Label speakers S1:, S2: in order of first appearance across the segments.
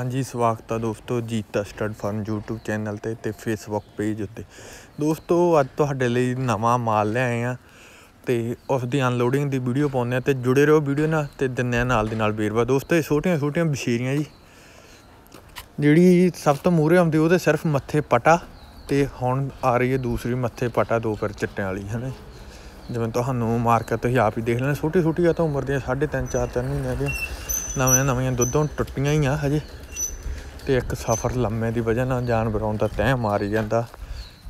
S1: ਹਾਂਜੀ ਸਵਾਗਤ ਹੈ ਦੋਸਤੋ Jeeta stud farm YouTube channel ਤੇ ਤੇ Facebook ਪੇਜ ਉੱਤੇ ਦੋਸਤੋ ਅੱਜ ਤੁਹਾਡੇ ਲਈ ਨਵਾਂ ਮਾਲ ਲੈ ਆਏ ਆ ਤੇ ਉਸ ਦੀ ਅਨਲੋਡਿੰਗ ਦੀ ਵੀਡੀਓ ਪਾਉਂਦੇ ਆ ਤੇ ਜੁੜੇ ਰਹੋ ਵੀਡੀਓ ਨਾਲ ਤੇ ਦਿੰਨੇ ਨਾਲ ਦੇ ਨਾਲ ਵੀਰਵਾ ਦੋਸਤੋ ਇਹ ਛੋਟੀਆਂ ਛੋਟੀਆਂ ਬਸ਼ੀਰੀਆਂ ਜੀ ਜਿਹੜੀ ਸਭ ਤੋਂ ਮੂਰੇ ਆਉਂਦੀ ਉਹਦੇ ਸਿਰਫ ਮੱਥੇ ਪਟਾ ਤੇ ਹੁਣ ਆ ਰਹੀ ਹੈ ਦੂਸਰੀ ਮੱਥੇ ਪਟਾ ਦੋ ਫਿਰ ਚਿੱਟੇ ਵਾਲੀ ਹਨਾ ਜਿਵੇਂ ਤੁਹਾਨੂੰ ਮਾਰਕੀਟ ਤੁਸੀਂ ਆਪ ਹੀ ਦੇਖ ਲੈਣਾ ਛੋਟੀ ਛੋਟੀ ਆ ਤਾਂ ਉਮਰ ਦੀਆਂ 3.5 4 3 ਮਹੀਨੇ ਦੀਆਂ ਨਵੇਂ ਨਵੀਆਂ ਦੁੱਧੋਂ ਟੁੱਟੀਆਂ ਹੀ ਆ ਹਜੇ ਤੇ ਇੱਕ ਸਫ਼ਰ ਲੰਮੇ ਦੀ ਵਜ੍ਹਾ ਨਾਲ ਜਾਨ ਬਰਾਉਣ ਦਾ ਟਾਈਮ ਮਾਰੀ ਜਾਂਦਾ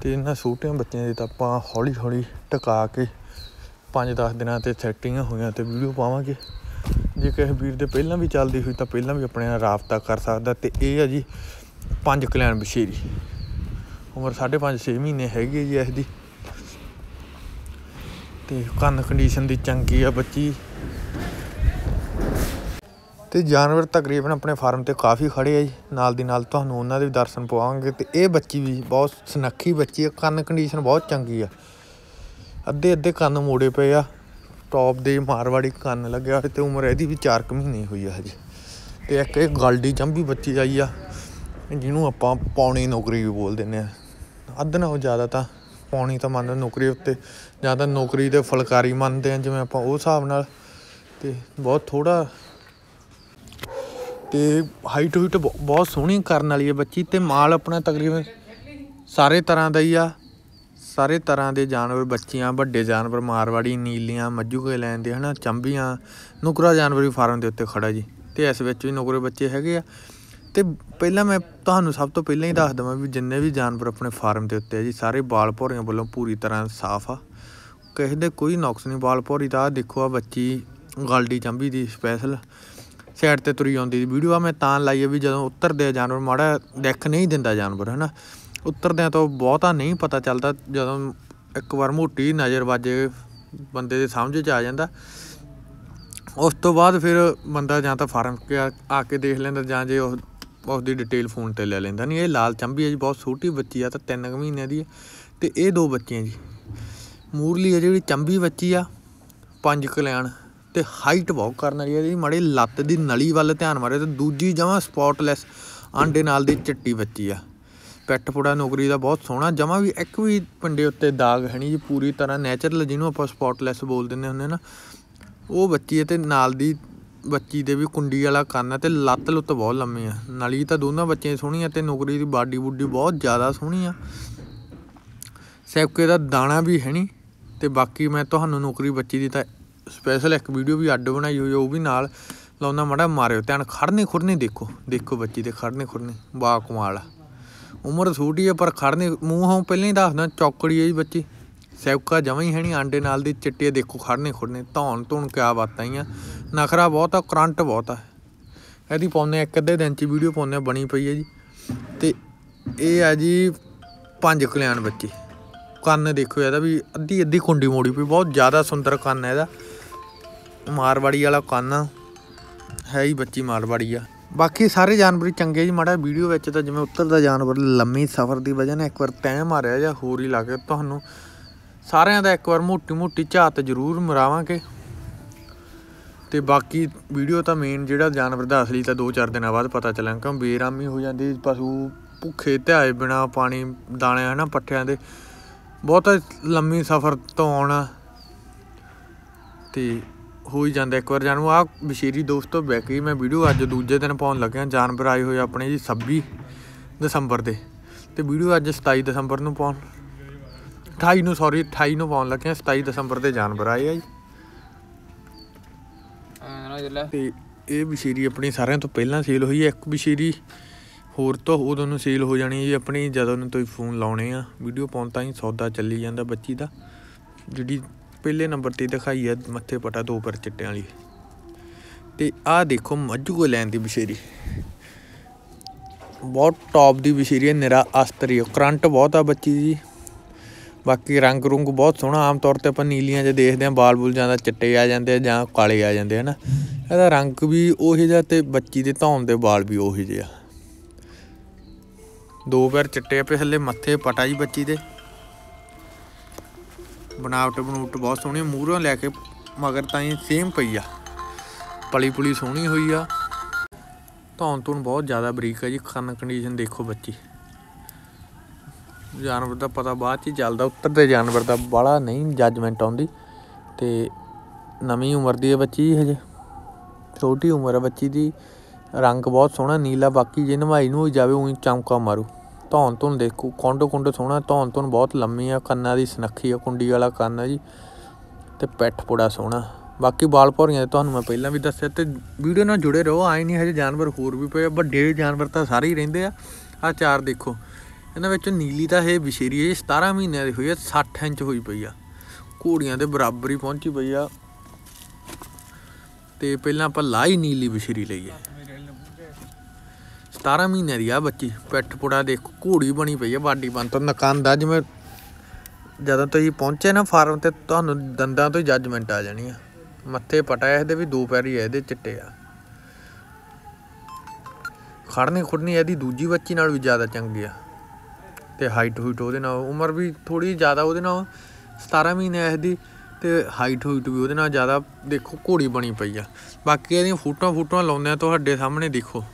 S1: ਤੇ ਇਹਨਾਂ ਛੋਟੇ ਬੱਚਿਆਂ ਦੀ ਤਾਂ ਆਪਾਂ ਹੌਲੀ ਹੌਲੀ ਟਿਕਾ ਕੇ 5-10 ਦਿਨਾਂ ਤੇ ਸੈਟਿੰਗਾਂ ਹੋਈਆਂ ਤੇ ਵੀਡੀਓ ਪਾਵਾਂਗੇ ਜੇ ਕਿਸੇ ਵੀਰ ਦੇ ਪਹਿਲਾਂ ਵੀ ਚੱਲਦੀ ਹੋਈ ਤਾਂ ਪਹਿਲਾਂ ਵੀ ਆਪਣੇ ਨਾਲ ਰਾਬਤਾ ਕਰ ਸਕਦਾ ਤੇ ਇਹ ਆ ਜੀ ਪੰਜ ਕਲੈਨ ਬਸ਼ੀਰੀ ਉਮਰ 5.5-6 ਮਹੀਨੇ ਹੈਗੀ ਜੀ ਇਸ ਦੀ ਤੇ ਕੰਨ ਕੰਡੀਸ਼ਨ ਦੀ ਚੰਗੀ ਆ ਬੱਚੀ ਤੇ ਜਾਨਵਰ ਤਕਰੀਬਨ ਆਪਣੇ ਫਾਰਮ ਤੇ ਕਾਫੀ ਖੜੇ ਆ ਜੀ ਨਾਲ ਦੀ ਨਾਲ ਤੁਹਾਨੂੰ ਉਹਨਾਂ ਦੇ ਵੀ ਦਰਸ਼ਨ ਪਵਾਵਾਂਗੇ ਤੇ ਇਹ ਬੱਚੀ ਵੀ ਬਹੁਤ ਸੁਨੱਖੀ ਬੱਚੀ ਆ ਕੰਨ ਕੰਡੀਸ਼ਨ ਬਹੁਤ ਚੰਗੀ ਆ ਅੱਧੇ ਅੱਧੇ ਕੰਨ ਮੋੜੇ ਪਏ ਆ ਟੌਪ ਦੇ ਮਾਰਵਾੜੀ ਕੰਨ ਲੱਗਿਆ ਤੇ ਉਮਰ ਇਹਦੀ ਵੀ 4 ਕੁ ਮਹੀਨੇ ਹੋਈ ਆ ਹਜੇ ਤੇ ਇੱਕ ਇਹ ਗਲਡੀ ਜੰਬੀ ਬੱਚੀ ਆਈ ਆ ਜਿਹਨੂੰ ਆਪਾਂ ਪੌਣੀ ਨੌਕਰੀ ਵੀ ਬੋਲ ਦਿੰਨੇ ਆ ਅੱਧ ਨਾ ਉਹ ਜ਼ਿਆਦਾ ਤਾਂ ਪੌਣੀ ਤਾਂ ਮੰਨ ਨੌਕਰੀ ਉੱਤੇ ਜਾਂ ਤਾਂ ਨੌਕਰੀ ਦੇ ਫਲਕਾਰੀ ਮੰਨਦੇ ਆ ਜਿਵੇਂ ਆਪਾਂ ਉਹ ਹਿਸਾਬ ਨਾਲ ਤੇ ਬਹੁਤ ਥੋੜਾ ਤੇ ਹਾਈਟ ਹੋਈ ਤੇ ਬਹੁਤ ਸੋਹਣੀ ਕਰਨ ਵਾਲੀ ਹੈ ਬੱਚੀ ਤੇ ਮਾਲ ਆਪਣਾ ਤਕਰੀਬਨ ਸਾਰੇ ਤਰ੍ਹਾਂ ਦਾ ਹੀ ਆ ਸਾਰੇ ਤਰ੍ਹਾਂ ਦੇ ਜਾਨਵਰ ਬੱਚੀਆਂ ਵੱਡੇ ਜਾਨਵਰ ਮਾਰਵਾੜੀ ਨੀਲੀਆਂ ਮੱਝੂ ਕੇ ਲੈਣ ਦੇ ਹਨਾ ਚੰਬੀਆਂ ਨੁਕਰਾ ਜਾਨਵਰੀ ਫਾਰਮ ਦੇ ਉੱਤੇ ਖੜਾ ਜੀ ਤੇ ਇਸ ਵਿੱਚ ਵੀ ਨੁਕਰੇ ਬੱਚੇ ਹੈਗੇ ਆ ਤੇ ਪਹਿਲਾਂ ਮੈਂ ਤੁਹਾਨੂੰ ਸਭ ਤੋਂ ਪਹਿਲਾਂ ਹੀ ਦੱਸ ਦਵਾਂ ਵੀ ਜਿੰਨੇ ਵੀ ਜਾਨਵਰ ਆਪਣੇ ਫਾਰਮ ਦੇ ਉੱਤੇ ਆ ਜੀ ਸਾਰੇ ਬਾਲ ਭੋਰੀਆਂ ਵੱਲੋਂ ਪੂਰੀ ਤਰ੍ਹਾਂ ਸਾਫ਼ ਆ ਕਿਸੇ ਦੇ ਕੋਈ ਨੁਕਸ ਨਹੀਂ ਬਾਲ ਭੋਰੀ ਦਾ ਦੇਖੋ ਆ ਬੱਚੀ ਗਲਡੀ ਚੰਬੀ ਦੀ ਸਪੈਸ਼ਲ ਸਾਈਡ ਤੇ ਤੁਰੀ ਆਉਂਦੀ ਵੀਡੀਓ ਆ ਮੈਂ ਤਾਂ ਲਾਈ ਵੀ ਜਦੋਂ ਉੱਤਰਦੇ ਆ ਜਾਨਵਰ ਮਾੜਾ ਦੇਖ ਨਹੀਂ ਦਿੰਦਾ ਜਾਨਵਰ ਹਨਾ ਉੱਤਰਦਿਆਂ ਤੋਂ ਬਹੁਤਾ ਨਹੀਂ ਪਤਾ ਚੱਲਦਾ ਜਦੋਂ ਇੱਕ ਵਾਰ ਮੋਟੀ ਨਜ਼ਰ ਵਾਜੇ ਬੰਦੇ ਦੇ ਸਮਝ ਚ ਆ ਜਾਂਦਾ ਉਸ ਤੋਂ ਬਾਅਦ ਫਿਰ ਬੰਦਾ ਜਾਂ ਤਾਂ ਫਾਰਮ ਆ ਕੇ ਦੇਖ ਲੈਂਦਾ ਜਾਂ ਜੇ ਉਹ ਉਸ ਦੀ ਡਿਟੇਲ ਫੋਨ ਤੇ ਲੈ ਲੈਂਦਾ ਨਹੀਂ ਇਹ ਲਾਲ ਚੰਬੀ ਹੈ ਜੀ ਬਹੁਤ ਛੋਟੀ ਬੱਚੀ ਆ ਤਾਂ 3 ਮਹੀਨੇ ਦੀ ਤੇ ਇਹ ਦੋ ਬੱਚੀਆਂ ਜੀ ਮੂਰਲੀ ਹੈ ਜਿਹੜੀ ਚੰਬੀ ਬੱਚੀ ਆ ਪੰਜ ਕਲਿਆਣ ਤੇ ਹਾਈਟ ਵਾਕ ਕਰਨ ਵਾਲੀ ਇਹਦੀ ਮੜੇ ਲੱਤ ਦੀ ਨਲੀ ਵੱਲ ਧਿਆਨ ਮਾਰੇ ਤੇ ਦੂਜੀ ਜਮਾ ਸਪੌਟਲੈਸ ਆਂਡੇ ਨਾਲ ਦੀ ਚਿੱਟੀ ਬੱਚੀ ਆ ਪੈਟ ਫੋੜਾ ਨੌਕਰੀ ਦਾ ਬਹੁਤ ਸੋਹਣਾ ਜਮਾ ਵੀ ਇੱਕ ਵੀ ਪੰਡੇ ਉੱਤੇ ਦਾਗ ਹੈ ਨਹੀਂ ਜੀ ਪੂਰੀ ਤਰ੍ਹਾਂ ਨੇਚਰਲ ਜਿਹਨੂੰ ਆਪਾਂ ਸਪੌਟਲੈਸ ਬੋਲ ਦਿੰਦੇ ਹੁੰਦੇ ਨਾ ਉਹ ਬੱਚੀ ਹੈ ਤੇ ਨਾਲ ਦੀ ਬੱਚੀ ਦੇ ਵੀ ਕੁੰਡੀ ਵਾਲਾ ਕੰਨ ਤੇ ਲੱਤ ਲੁੱਤ ਬਹੁਤ ਲੰਮੀ ਆ ਨਲੀ ਤਾਂ ਦੋਨਾਂ ਬੱਚੇ ਸੋਹਣੀ ਆ ਤੇ ਨੌਕਰੀ ਦੀ ਬਾਡੀ ਬੁੱਡੀ ਬਹੁਤ ਜ਼ਿਆਦਾ ਸੋਹਣੀ ਆ ਸੈਬਕੇ ਦਾ ਦਾਣਾ ਵੀ ਹੈ ਨਹੀਂ ਤੇ ਬਾਕੀ ਮੈਂ ਤੁਹਾਨੂੰ ਨੌਕਰੀ ਬੱਚੀ ਦੀ ਤਾਂ ਸਪੈਸ਼ਲ ਇੱਕ ਵੀਡੀਓ ਵੀ ਅੱਡ ਬਣਾਈ ਹੋਈ ਉਹ ਵੀ ਨਾਲ ਲਾਉਣਾ ਮੜਾ ਮਾਰਿਓ ਧਿਆਨ ਖੜਨੇ ਖੁਰਨੇ ਦੇਖੋ ਦੇਖੋ ਬੱਚੀ ਦੇ ਖੜਨੇ ਖੁਰਨੇ ਬਾ ਕਮਾਲ ਉਮਰ ਛੋਟੀ ਹੈ ਪਰ ਖੜਨੇ ਮੂੰਹ ਹਾਂ ਪਹਿਲਾਂ ਹੀ ਦੱਸਦਾ ਚੌਕੜੀ ਹੈ ਜੀ ਬੱਚੀ ਸੈਵਕਾ ਜਮਾਂ ਹੀ ਹੈ ਨਹੀਂ ਆਂਡੇ ਨਾਲ ਦੀ ਚਿੱਟੇ ਦੇਖੋ ਖੜਨੇ ਖੁਰਨੇ ਧੌਣ ਧੁਣ ਕਿਆ ਬਾਤਾਂ ਹੀ ਆ ਨਖਰਾ ਬਹੁਤ ਆ ਕਰੰਟ ਬਹੁਤ ਆ ਇਹਦੀ ਪਾਉਨੇ ਇੱਕ ਅੱਧੇ ਦਿਨ ਚ ਵੀਡੀਓ ਪਾਉਨੇ ਬਣੀ ਪਈ ਹੈ ਜੀ ਤੇ ਇਹ ਆ ਜੀ ਪੰਜ ਕਲਿਆਣ ਬੱਚੀ ਕੰਨ ਦੇਖੋ ਇਹਦਾ ਵੀ ਅੱਧੀ ਅੱਧੀ ਕੁੰਡੀ ਮੋੜੀ ਪਈ ਬਹੁਤ ਜ਼ਿਆਦਾ ਸੁੰਦਰ ਕੰਨ ਹੈ ਇਹਦਾ ਮਾਰਵਾੜੀ ਵਾਲਾ ਕੰਨ ਹੈ ਹੀ ਬੱਚੀ ਮਾਰਵਾੜੀ ਆ ਬਾਕੀ ਸਾਰੇ ਜਾਨਵਰ ਚੰਗੇ ਜੀ ਮਾੜਾ ਵੀਡੀਓ ਵਿੱਚ ਤਾਂ ਜਿਵੇਂ ਉੱਤਰਦਾ ਜਾਨਵਰ ਲੰਮੀ ਸਫ਼ਰ ਦੀ ਵਜ੍ਹਾ ਨਾਲ ਇੱਕ ਵਾਰ ਤੈਅ ਮਾਰਿਆ ਜਾਂ ਹੋਰ ਹੀ ਲੱਗੇ ਤੁਹਾਨੂੰ ਸਾਰਿਆਂ ਦਾ ਇੱਕ ਵਾਰ ਮੋਟੀ-ਮੋਟੀ ਝਾਤ ਜ਼ਰੂਰ ਮਰਾਵਾਂਗੇ ਤੇ ਬਾਕੀ ਵੀਡੀਓ ਤਾਂ ਮੇਨ ਜਿਹੜਾ ਜਾਨਵਰ ਦਾ ਅਸਲੀ ਤਾਂ 2-4 ਦਿਨਾਂ ਬਾਅਦ ਪਤਾ ਚੱਲਾਂ ਕਿਉਂ ਬੇਰਾਮੀ ਹੋ ਜਾਂਦੀ ਪਸ਼ੂ ਭੁੱਖੇ ਧਿਆਏ ਬਿਨਾ ਪਾਣੀ ਦਾਣੇ ਹਨਾ ਪੱਠਿਆਂ ਦੇ ਬਹੁਤ ਲੰਮੀ ਸਫ਼ਰ ਤੋਂ ਆਉਣਾ ਤੇ ਹੋ ਹੀ ਜਾਂਦਾ ਇੱਕ ਵਾਰ ਜਾਨੂ ਆ ਬਸ਼ੀਰੀ ਦੋਸਤੋ ਬੈਕੀ ਮੈਂ ਵੀਡੀਓ ਅੱਜ ਦੂਜੇ ਦਿਨ ਪਾਉਣ ਲੱਗਿਆ ਜਾਨਵਰ ਆਏ ਹੋਏ ਆਪਣੇ ਜੀ 26 ਦਸੰਬਰ ਦੇ ਤੇ ਵੀਡੀਓ ਅੱਜ 27 ਦਸੰਬਰ ਨੂੰ ਪਾਉਣ 28 ਨੂੰ ਸੌਰੀ 28 ਨੂੰ ਪਾਉਣ ਲੱਗਿਆ 27 ਦਸੰਬਰ ਦੇ ਜਾਨਵਰ ਆਏ ਆ ਜੀ ਤੇ ਇਹ ਬਸ਼ੀਰੀ ਆਪਣੀ ਸਾਰਿਆਂ ਤੋਂ ਪਹਿਲਾਂ ਸੇਲ ਹੋਈ ਹੈ ਇੱਕ ਬਸ਼ੀਰੀ ਹੋਰ ਤੋਂ ਉਦੋਂ ਨੂੰ ਸੇਲ ਹੋ ਜਾਣੀ ਜੀ ਆਪਣੀ ਜਦੋਂ ਨੂੰ ਤੁਸੀਂ ਫੋਨ ਲਾਉਣੇ ਆ ਵੀਡੀਓ ਪਾਉਣ ਤਾਂ ਹੀ ਸੌਦਾ ਚੱਲੀ ਜਾਂਦਾ ਬੱਚੀ ਦਾ ਜਿਹੜੀ ਪਹਿਲੇ ਨੰਬਰ ਤੇ ਦਿਖਾਈ ਹੈ ਮੱਥੇ ਪਟਾ ਦੋ ਪਰ ਚਿੱਟਿਆਂ ਵਾਲੀ ਤੇ ਆਹ ਦੇਖੋ ਮੱਝੂ ਲੈਣ ਦੀ ਬਿਸ਼ੇਰੀ ਬਹੁਤ ਟੌਪ ਦੀ ਬਿਸ਼ੇਰੀ ਹੈ ਨਿਰਾ ਅਸਤਰੀ ਕਰੰਟ ਬਹੁਤ ਆ ਬੱਚੀ ਜੀ ਬਾਕੀ ਰੰਗ ਰੰਗ ਬਹੁਤ ਸੋਹਣਾ ਆਮ ਤੌਰ ਤੇ ਆਪਾਂ ਨੀਲੀਆਂ ਜੇ ਦੇਖਦੇ ਆਂ ਬਾਲ ਬੁਲ ਜਾਂਦਾ ਚਿੱਟੇ ਆ ਜਾਂਦੇ ਆ ਜਾਂ ਕਾਲੇ ਆ ਜਾਂਦੇ ਹਨਾ ਇਹਦਾ ਰੰਗ ਵੀ ਉਹੀ ਜਿਹਾ ਤੇ ਬੱਚੀ ਦੇ ਧੌਣ ਦੇ ਬਾਲ ਵੀ ਉਹੀ ਜਿਹਾ ਆ ਦੋ ਪੈਰ ਚਿੱਟੇ ਆ ਪਹਿਲੇ ਹੱਲੇ ਮੱਥੇ ਪਟਾ ਜੀ ਬੱਚੀ ਦੇ ਬਣਾਵਟ ਬਣੂਟ ਬਹੁਤ ਸੋਹਣੀ ਮੂਹਰੋਂ ਲੈ ਕੇ ਮਗਰ ਤਾਂ ਹੀ ਸੇਮ ਪਈ ਆ ਪਲੀ ਪੁਲੀ ਸੋਹਣੀ ਹੋਈ ਆ ਧੌਣ ਤੋਂ ਬਹੁਤ ਜ਼ਿਆਦਾ ਬਰੀਕ ਹੈ ਜੀ ਖਾਨ ਕੰਡੀਸ਼ਨ ਦੇਖੋ ਬੱਚੀ ਜਾਨਵਰ ਦਾ ਪਤਾ ਬਾਅਦ ਚ ਉੱਤਰ ਉੱਤਰਦੇ ਜਾਨਵਰ ਦਾ ਬਾਲਾ ਨਹੀਂ ਜੱਜਮੈਂਟ ਆਉਂਦੀ ਤੇ ਨਵੀਂ ਉਮਰ ਦੀ ਹੈ ਬੱਚੀ ਹਜੇ ਛੋਟੀ ਉਮਰ ਹੈ ਬੱਚੀ ਦੀ ਰੰਗ ਬਹੁਤ ਸੋਹਣਾ ਨੀਲਾ ਬਾਕੀ ਜੇ ਨਵਾਈ ਨੂੰ ਜਾਵੇ ਉਹੀ ਚਮਕਾ ਮਾਰੂ ਧੌਣ ਧੁੰਨ ਦੇਖੋ ਕੋਂਡੋ ਕੋਂਡੋ ਸੋਹਣਾ ਧੌਣ ਧੁੰਨ ਬਹੁਤ ਲੰਮੀ ਆ ਕੰਨਾਂ ਦੀ ਸਨੱਖੀ ਆ ਕੁੰਡੀ ਵਾਲਾ ਕੰਨ ਆ ਜੀ ਤੇ ਪੈਠ ਪੋੜਾ ਸੋਹਣਾ ਬਾਕੀ ਬਾਲ ਪੋਰੀਆਂ ਦੇ ਤੁਹਾਨੂੰ ਮੈਂ ਪਹਿਲਾਂ ਵੀ ਦੱਸਿਆ ਤੇ ਵੀਡੀਓ ਨਾਲ ਜੁੜੇ ਰਹੋ ਆਏ ਨਹੀਂ ਹਜੇ ਜਾਨਵਰ ਹੋਰ ਵੀ ਪਏ ਵੱਡੇ ਜਾਨਵਰ ਤਾਂ ਸਾਰੇ ਹੀ ਰਹਿੰਦੇ ਆ ਆ ਚਾਰ ਦੇਖੋ ਇਹਨਾਂ ਵਿੱਚੋਂ ਨੀਲੀ ਤਾਂ ਇਹ ਵਿਸ਼ੇਰੀ ਹੈ 17 ਮਹੀਨਿਆਂ ਦੀ ਹੋਈ ਹੈ 60 ਇੰਚ ਹੋਈ ਪਈ ਆ ਘੋੜੀਆਂ ਦੇ ਬਰਾਬਰ ਹੀ ਪਹੁੰਚੀ ਪਈ ਆ ਤੇ ਪਹਿਲਾਂ ਆਪਾਂ ਲਾਈ ਨੀਲੀ ਵਿਸ਼ੇਰੀ ਲਈ ਹੈ 17 ਮਹੀਨੇ ਦੀ ਆ ਬੱਚੀ ਪਿੱਠ ਪੁੜਾ ਦੇਖੋ ਘੋੜੀ ਬਣੀ ਪਈ ਆ ਬਾਡੀ ਬੰਦ ਤੋਂ ਨਕੰਦ ਜਿਵੇਂ ਜਦੋਂ ਤੁਸੀਂ ਪਹੁੰਚੇ ਨਾ ਫਾਰਮ ਤੇ ਤੁਹਾਨੂੰ ਦੰਦਾਂ ਤੋਂ ਜੱਜਮੈਂਟ ਆ ਜਾਣੀ ਆ ਮੱਥੇ ਪਟਾ ਇਹਦੇ ਵੀ ਦੋ ਪੈਰੀ ਆ ਇਹਦੇ ਚਿੱਟੇ ਆ ਖੜਨੀ ਖੁੜਨੀ ਇਹਦੀ ਦੂਜੀ ਬੱਚੀ ਨਾਲ ਵੀ ਜ਼ਿਆਦਾ ਚੰਗੀ ਆ ਤੇ ਹਾਈਟ ਹੋਈਟ ਉਹਦੇ ਨਾਲ ਉਮਰ ਵੀ ਥੋੜੀ ਜ਼ਿਆਦਾ ਉਹਦੇ ਨਾਲ 17 ਮਹੀਨੇ ਇਹਦੀ ਤੇ ਹਾਈਟ ਹੋਈਟ ਵੀ ਉਹਦੇ ਨਾਲ ਜ਼ਿਆਦਾ ਦੇਖੋ ਘੋੜੀ ਬਣੀ ਪਈ ਆ ਬਾਕੀ ਇਹਦੀਆਂ ਫੋਟੋਆਂ ਫੋਟੋਆਂ ਲਾਉਂਦੇ ਆ ਤੁਹਾਡੇ ਸਾਹਮਣੇ ਦੇਖੋ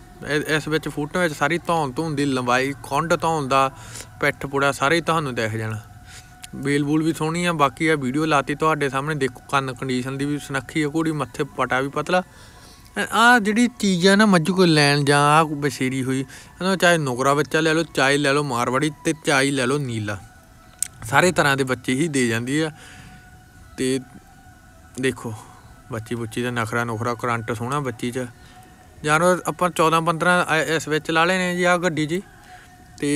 S1: ਇਸ ਵਿੱਚ ਫੋਟੋ ਵਿੱਚ ਸਾਰੀ ਧੌਣ ਧੂਣ ਦੀ ਲੰਬਾਈ ਖੁੰਡ ਧੌਣ ਦਾ ਪਿੱਠ ਪੁੜਾ ਸਾਰੇ ਤੁਹਾਨੂੰ ਦਿਖ ਜਾਣਾ ਬੇਲ ਬੂਲ ਵੀ ਸੋਹਣੀ ਆ ਬਾਕੀ ਆ ਵੀਡੀਓ ਲਾਤੀ ਤੁਹਾਡੇ ਸਾਹਮਣੇ ਦੇਖੋ ਕੰਨ ਕੰਡੀਸ਼ਨ ਦੀ ਵੀ ਸੁਨੱਖੀ ਆ ਕੋੜੀ ਮੱਥੇ ਪਟਾ ਵੀ ਪਤਲਾ ਆ ਜਿਹੜੀ ਚੀਜ਼ ਆ ਨਾ ਮੱਝੂ ਕੋ ਲੈਣ ਜਾਂ ਆ ਬਸ਼ੇਰੀ ਹੋਈ ਇਹਨਾਂ ਚਾਹੇ ਨੋਕਰਾ ਬੱਚਾ ਲੈ ਲਓ ਚਾਹੇ ਲੈ ਲਓ ਮਾਰਵਾੜੀ ਤੇ ਚਾਹੇ ਲੈ ਲਓ ਨੀਲਾ ਸਾਰੇ ਤਰ੍ਹਾਂ ਦੇ ਬੱਚੇ ਹੀ ਦੇ ਜਾਂਦੀ ਆ ਤੇ ਦੇਖੋ ਬੱਚੀ ਬੁੱਚੀ ਦਾ ਨਖਰਾ ਨੋਖਰਾ ਕਰੰਟ ਸੋਹਣਾ ਬੱਚੀ 'ਚ ਜਾਨੋ ਆਪਾਂ 14 15 ਇਸ ਵਿੱਚ ਲਾ ਲੈਨੇ ਜੀ ਆ ਗੱਡੀ ਜੀ ਤੇ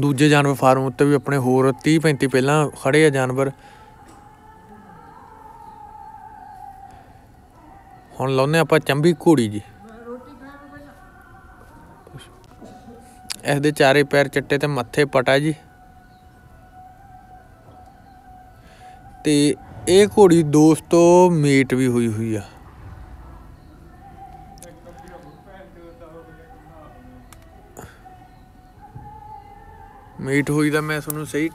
S1: ਦੂਜੇ ਜਾਨਵਰ ਫਾਰਮ ਉੱਤੇ ਵੀ ਆਪਣੇ ਹੋਰ 30 35 ਪਹਿਲਾਂ ਖੜੇ ਆ ਜਾਨਵਰ ਹੁਣ ਲਾਉਨੇ ਆਪਾਂ ਚੰਬੀ ਘੋੜੀ ਜੀ ਇਸ ਦੇ ਚਾਰੇ ਪੈਰ ਚਿੱਟੇ ਤੇ ਮੱਥੇ ਪਟਾ ਜੀ ਤੇ ਇਹ ਘੋੜੀ ਦੋਸਤੋ ਮੀਟ ਵੀ ਹੋਈ ਹੋਈ ਆ ਮੀਟ ਹੋਈ ਦਾ ਮੈਂ ਤੁਹਾਨੂੰ ਸਹੀ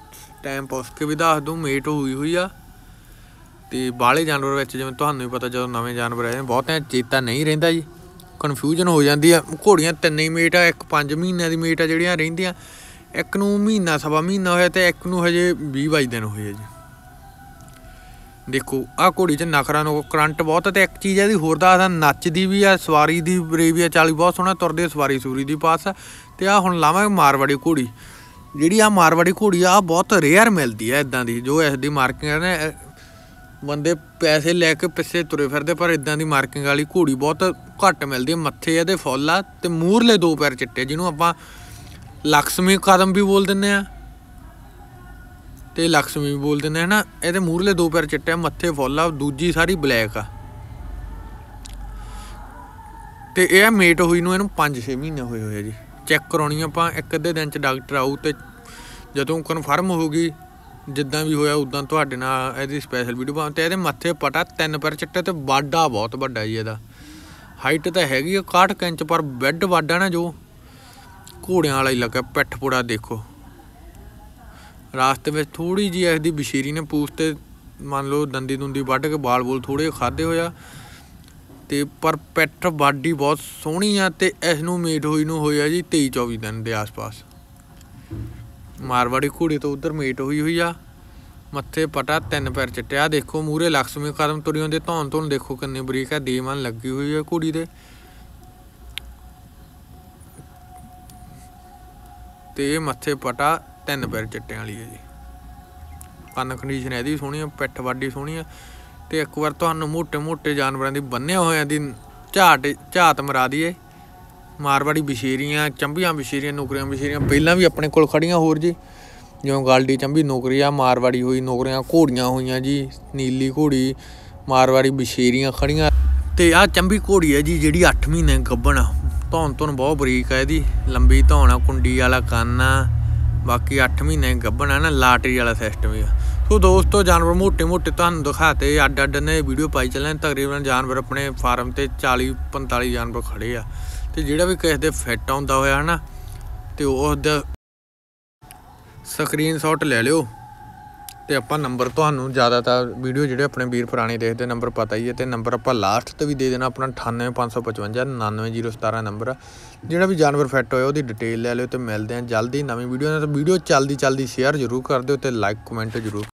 S1: ਟਾਈਮ ਪੁੱਛ ਕੇ ਵੀ ਦੱਸ ਦੂੰ ਮੀਟ ਹੋਈ ਹੋਈ ਆ ਤੇ ਬਾਲੇ ਜਾਨਵਰ ਵਿੱਚ ਜਿਵੇਂ ਤੁਹਾਨੂੰ ਵੀ ਪਤਾ ਜਦੋਂ ਨਵੇਂ ਜਾਨਵਰ ਆਏ ਬਹੁਤਿਆਂ ਚੇਤਾ ਨਹੀਂ ਰਹਿੰਦਾ ਜੀ ਕਨਫਿਊਜ਼ਨ ਹੋ ਜਾਂਦੀ ਆ ਘੋੜੀਆਂ ਤਿੰਨ ਹੀ ਮੀਟ ਆ ਇੱਕ 5 ਮਹੀਨਿਆਂ ਦੀ ਮੀਟ ਆ ਜਿਹੜੀਆਂ ਰਹਿੰਦੀਆਂ ਇੱਕ ਨੂੰ ਮਹੀਨਾ ਸਵਾ ਮਹੀਨਾ ਹੋਇਆ ਤੇ ਇੱਕ ਨੂੰ ਹਜੇ 20 ਵਜ ਦਿਨ ਹੋਏ ਆ ਜੀ ਦੇਖੋ ਆ ਘੋੜੀ 'ਚ ਨਖਰਾਂ ਨੂੰ ਕਰੰਟ ਬਹੁਤ ਤੇ ਇੱਕ ਚੀਜ਼ ਇਹਦੀ ਹੋਰ ਦਾ ਨੱਚਦੀ ਵੀ ਆ ਸਵਾਰੀ ਦੀ ਬਰੇਵੀਆ ਚਾਲੀ ਬਹੁਤ ਸੋਹਣਾ ਤੁਰਦੀ ਸਵਾਰੀ ਸੂਰੀ ਦੀ ਪਾਸ ਤੇ ਆ ਹੁਣ ਲਾਵਾਂ ਮਾਰਵਾੜੀ ਘੋੜੀ ਜਿਹੜੀ ਆ ਮਾਰਵਾੜੀ ਘੋੜੀ ਆ ਬਹੁਤ ਰੇਅਰ ਮਿਲਦੀ ਆ ਇਦਾਂ ਦੀ ਜੋ ਇਸ ਦੀ ਮਾਰਕਿੰਗ ਨੇ ਬੰਦੇ ਪੈਸੇ ਲੈ ਕੇ ਪਿੱਛੇ ਤੁਰੇ ਫਿਰਦੇ ਪਰ ਇਦਾਂ ਦੀ ਮਾਰਕਿੰਗ ਵਾਲੀ ਘੋੜੀ ਬਹੁਤ ਘੱਟ ਮਿਲਦੀ ਹੈ ਮੱਥੇ ਇਹਦੇ ਫੁੱਲ ਆ ਤੇ ਮੂਰਲੇ ਦੋ ਪੈਰ ਚਿੱਟੇ ਜਿਹਨੂੰ ਆਪਾਂ ਲక్ష్ਮੀ ਕਦਮ ਵੀ ਬੋਲ ਦਿੰਨੇ ਆ ਤੇ ਲక్ష్ਮੀ ਵੀ ਬੋਲ ਦਿੰਨੇ ਆ ਇਹਦੇ ਮੂਰਲੇ ਦੋ ਪੈਰ ਚਿੱਟੇ ਆ ਮੱਥੇ ਫੁੱਲ ਆ ਦੂਜੀ ਸਾਰੀ ਬਲੈਕ ਆ ਤੇ ਇਹ ਮੇਟ ਹੋਈ ਨੂੰ ਇਹਨੂੰ 5-6 ਮਹੀਨੇ ਹੋਏ ਹੋਏ ਜੀ ਚੈੱਕ ਕਰਾਉਣੀ ਆਪਾਂ ਇੱਕ ਅੱਧੇ ਦਿਨ ਚ ਡਾਕਟਰ ਆਊ ਤੇ ਜਦੋਂ ਕਨਫਰਮ ਹੋ ਗਈ ਜਿੱਦਾਂ ਵੀ ਹੋਇਆ ਉਦਾਂ ਤੁਹਾਡੇ ਨਾਲ ਇਹਦੀ ਸਪੈਸ਼ਲ ਵੀਡੀਓ ਬਣਾਉਂਦੇ ਤੇ ਇਹਦੇ ਮੱਥੇ ਪਟਾ ਤਿੰਨ ਪਰ ਚਿੱਟੇ ਤੇ ਬਾਡਾ ਬਹੁਤ ਵੱਡਾ ਜੀ ਇਹਦਾ ਹਾਈਟ ਤਾਂ ਹੈਗੀ 61 ਇੰਚ ਪਰ ਬੈੱਡ ਵਾਡਾ ਨਾ ਜੋ ਘੋੜਿਆਂ ਵਾਲਾ ਹੀ ਲੱਗਾ ਪਿੱਠ ਪੂੜਾ ਦੇਖੋ ਰਾਸਤੇ ਵਿੱਚ ਥੋੜੀ ਜੀ ਇਸ ਦੀ ਬਸ਼ੀਰੀ ਨੇ ਪੂਸਤੇ ਤੇ ਮੰਨ ਲਓ ਦੰਦੀ ਦੁੰਦੀ ਵੱਢ ਕੇ ਬਾਲ ਬੋਲ ਥੋੜੇ ਖਾਦੇ ਹੋਇਆ ਤੇ ਪਰ ਪੈਟ ਬਾਡੀ ਬਹੁਤ ਸੋਹਣੀ ਆ ਤੇ ਇਸ ਨੂੰ ਮੇਡ ਹੋਈ ਨੂੰ ਹੋਇਆ ਜੀ 23 24 ਦਿਨ ਦੇ ਆਸ-ਪਾਸ ਮਾਰਵਾੜੀ ਘੋੜੇ ਤੋਂ ਉਧਰ ਮੇਟ ਹੋਈ ਹੋਈ ਆ ਮੱਥੇ ਪਟਾ ਤਿੰਨ ਪੈਰ ਚਟਿਆ ਦੇਖੋ ਮੂਰੇ ਲక్ష్ਮੀ ਕਦਮ ਤੁਰਿਓਂ ਦੇ ਧੌਣ ਧੌਣ ਦੇਖੋ ਕਿੰਨੇ ਬਰੀਕ ਆ ਦੀਵਾਨ ਲੱਗੀ ਹੋਈ ਆ ਘੋੜੀ ਦੇ ਤੇ ਮੱਥੇ ਪਟਾ ਤਿੰਨ ਪੈਰ ਚਟਿਆਂ ਵਾਲੀ ਹੈ ਜੀ ਕੰਨ ਕੰਡੀਸ਼ਨ ਇਹਦੀ ਸੋਹਣੀ ਆ ਪਿੱਠ ਵਾਡੀ ਸੋਹਣੀ ਆ ਤੇ ਇੱਕ ਵਾਰ ਤੁਹਾਨੂੰ ਮੋٹے-ਮੋٹے ਜਾਨਵਰਾਂ ਦੀ ਬੰਨਿਆ ਹੋਇਆਂ ਦੀ ਝਾਟ ਝਾਤ ਮਰਾ ਦਈਏ ਮਾਰਵਾੜੀ ਬਸ਼ੇਰੀਆਂ ਚੰਬੀਆਂ ਬਸ਼ੇਰੀਆਂ ਨੌਕਰੀਆਂ ਬਸ਼ੇਰੀਆਂ ਪਹਿਲਾਂ ਵੀ ਆਪਣੇ ਕੋਲ ਖੜੀਆਂ ਹੋਰ ਜੀ ਜਿਉਂ ਗਾਲਡੀ ਚੰਬੀ ਨੌਕਰੀ ਆ ਮਾਰਵਾੜੀ ਹੋਈ ਨੌਕਰੀਆਂ ਘੋੜੀਆਂ ਹੋਈਆਂ ਜੀ ਨੀਲੀ ਘੋੜੀ ਮਾਰਵਾੜੀ ਬਸ਼ੇਰੀਆਂ ਖੜੀਆਂ ਤੇ ਆ ਚੰਬੀ ਘੋੜੀ ਹੈ ਜੀ ਜਿਹੜੀ 8 ਮਹੀਨੇ ਗੱਭਣ ਧੌਣ ਧੌਣ ਬਹੁਤ ਬਰੀਕ ਹੈ ਇਹਦੀ ਲੰਬੀ ਧੌਣ ਆ ਕੁੰਡੀ ਵਾਲਾ ਕੰਨ ਆ ਬਾਕੀ 8 ਮਹੀਨੇ ਗੱਭਣ ਆ ਨਾ ਲਾਟਰੀ ਵਾਲਾ ਸਿਸਟਮ ਹੈ ਸੋ ਦੋਸਤੋ ਜਾਨਵਰ ਮੋٹے ਮੋٹے ਤੁਹਾਨੂੰ ਦਿਖਾਤੇ ਅੱਡ ਅੱਡ ਨੇ ਵੀਡੀਓ ਪਾਈ ਚੱਲੇ ਤਕਰੀਬਨ ਜਾਨਵਰ ਆਪਣੇ ਫਾਰਮ ਤੇ 40 45 ਜਾਨਵਰ ਖੜੇ ਆ ਤੇ ਜਿਹੜਾ ਵੀ ਕਿਸੇ ਦੇ ਫਿੱਟ ਆਉਂਦਾ ਹੋਇਆ ਹਨਾ ਤੇ ਉਹ ਦਾ ਸਕਰੀਨਸ਼ਾਟ ਲੈ ਲਿਓ ਤੇ ਆਪਾਂ ਨੰਬਰ ਤੁਹਾਨੂੰ ਜ਼ਿਆਦਾਤਰ ਵੀਡੀਓ ਜਿਹੜੇ ਆਪਣੇ ਵੀਰ ਪੁਰਾਣੇ ਦੇਖਦੇ ਨੰਬਰ ਪਤਾ ਹੀ ਹੈ ਤੇ ਨੰਬਰ ਆਪਾਂ ਲਾਸਟ ਤੇ ਵੀ ਦੇ ਦੇਣਾ ਆਪਣਾ 98555 99017 ਨੰਬਰ ਜਿਹੜਾ ਵੀ ਜਾਨਵਰ ਫਿੱਟ ਹੋਇਆ ਉਹਦੀ ਡਿਟੇਲ ਲੈ ਲਿਓ ਤੇ ਮਿਲਦੇ ਆਂ ਜਲਦੀ ਨਵੀਂ ਵੀਡੀਓ ਨਾਲ ਵੀਡੀਓ ਚਲਦੀ ਚਲਦੀ ਸ਼ੇਅਰ ਜ਼ਰੂਰ ਕਰ ਦਿਓ ਤੇ ਲਾਈਕ ਕਮੈਂਟ ਜ਼ਰੂਰ